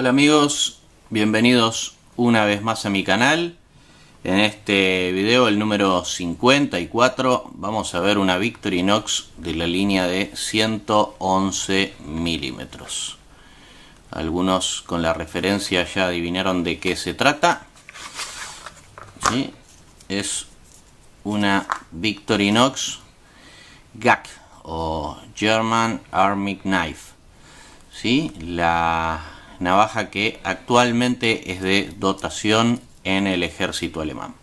Hola amigos, bienvenidos una vez más a mi canal. En este video, el número 54, vamos a ver una Victorinox de la línea de 111 milímetros. Algunos con la referencia ya adivinaron de qué se trata. Es una Victorinox GAC o German Army Knife. ¿Sí? La navaja que actualmente es de dotación en el ejército alemán.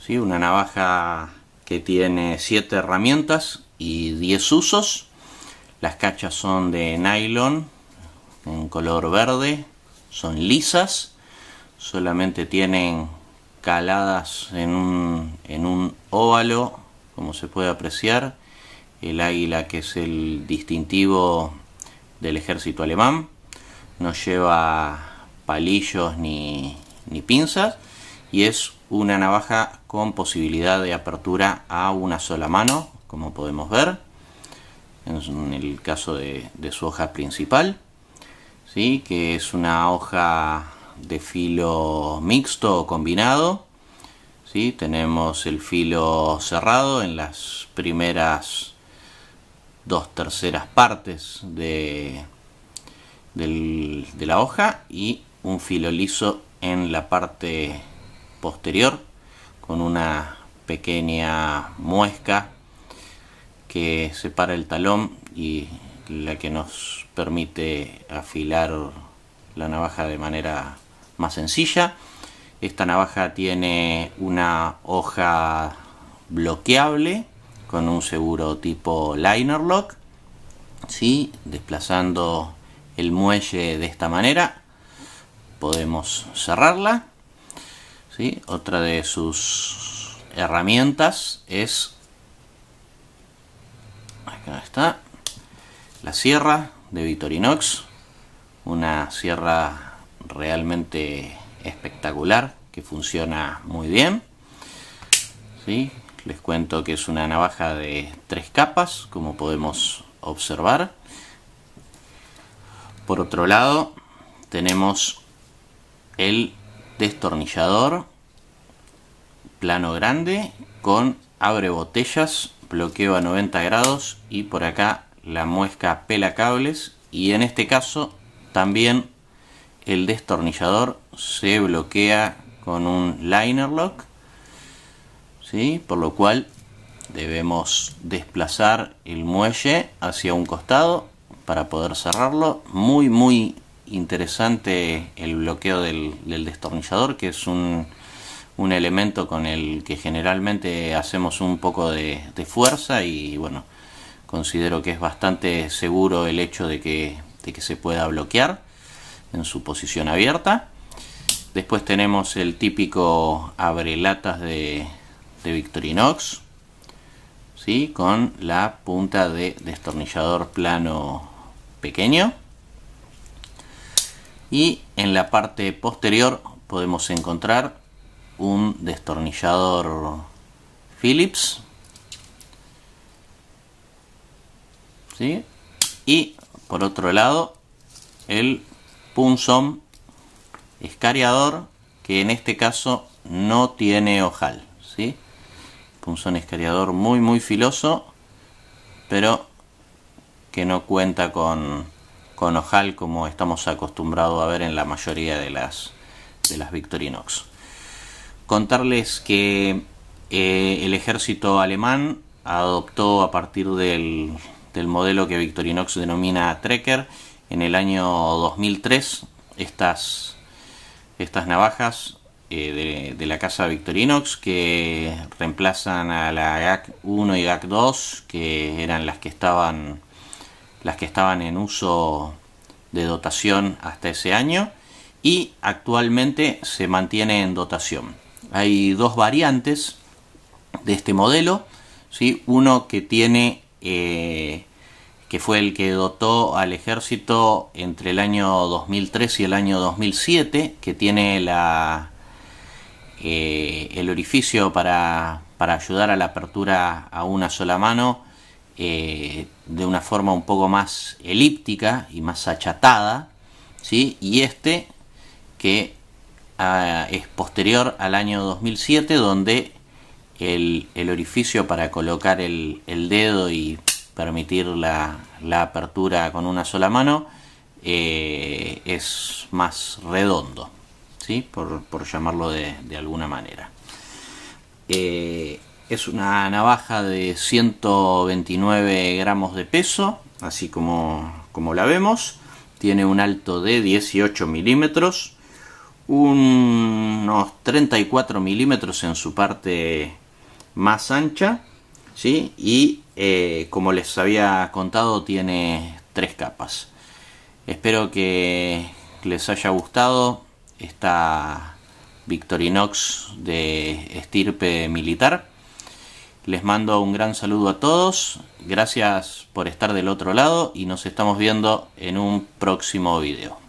¿Sí? Una navaja que tiene 7 herramientas y 10 usos. Las cachas son de nylon en color verde, son lisas, solamente tienen caladas en un, en un óvalo, como se puede apreciar, el águila que es el distintivo del ejército alemán no lleva palillos ni, pinzas y es una navaja con posibilidad de apertura a una sola mano, como podemos ver en el caso de, su hoja principal, ¿sí? que es una hoja de filo mixto o combinado. ¿sí? Tenemos el filo cerrado en las primeras dos terceras partes de, de la hoja y un filo liso en la parte posterior con una pequeña muesca que separa el talón y la que nos permite afilar la navaja de manera más sencilla. Esta navaja tiene una hoja bloqueable con un seguro tipo liner lock, ¿sí? desplazando el muelle de esta manera. Podemos cerrarla. ¿sí? Otra de sus herramientas es... está. La sierra de Vitorinox. Una sierra realmente espectacular que funciona muy bien. ¿sí? Les cuento que es una navaja de tres capas, como podemos observar. Por otro lado, tenemos el destornillador plano grande con abre botellas, bloqueo a 90 grados y por acá la muesca pela cables y en este caso también el destornillador se bloquea con un liner lock ¿sí? por lo cual debemos desplazar el muelle hacia un costado para poder cerrarlo. Muy, muy interesante el bloqueo del, destornillador, que es un, elemento con el que generalmente hacemos un poco de, fuerza y bueno, considero que es bastante seguro el hecho de que, se pueda bloquear en su posición abierta. Después tenemos el típico abrelatas de, de Victorinox, ¿sí? con la punta de destornillador plano pequeño. Y en la parte posterior podemos encontrar un destornillador Phillips. Y por otro lado el punzón escariador que en este caso no tiene ojal. ¿sí? Punzón escariador muy muy filoso pero que no cuenta con, con ojal como estamos acostumbrados a ver en la mayoría de las, de las Victorinox. Contarles que eh, el ejército alemán adoptó a partir del, modelo que Victorinox denomina Trekker en el año 2003 estas, estas navajas eh, de, de, la casa Victorinox que reemplazan a la GAC 1 y GAC 2 que eran las que estaban las que estaban en uso de dotación hasta ese año y actualmente se mantiene en dotación. Hay dos variantes de este modelo, ¿sí? uno que tiene eh, que fue el que dotó al ejército entre el año 2003 y el año 2007, que tiene la, eh, el orificio para, para ayudar a la apertura a una sola mano eh, de una forma un poco más elíptica y más achatada, ¿sí? y este que ah, es posterior al año 2007 donde el, orificio para colocar el, dedo y permitir la, apertura con una sola mano eh, es más redondo, ¿sí? por, llamarlo de, alguna manera. Eh, es una navaja de 129 gramos de peso, así como, como la vemos. Tiene un alto de 18 milímetros, unos 34 milímetros en su parte más ancha. ¿sí? Y eh, como les había contado, tiene tres capas. Espero que les haya gustado esta Victorinox de estirpe militar. Les mando un gran saludo a todos, gracias por estar del otro lado y nos estamos viendo en un próximo video.